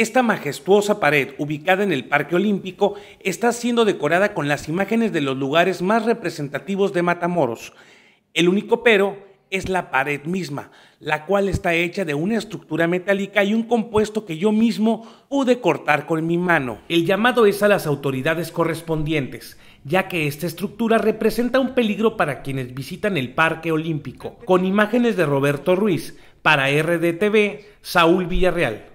Esta majestuosa pared, ubicada en el Parque Olímpico, está siendo decorada con las imágenes de los lugares más representativos de Matamoros. El único pero es la pared misma, la cual está hecha de una estructura metálica y un compuesto que yo mismo pude cortar con mi mano. El llamado es a las autoridades correspondientes, ya que esta estructura representa un peligro para quienes visitan el Parque Olímpico. Con imágenes de Roberto Ruiz, para RDTV, Saúl Villarreal.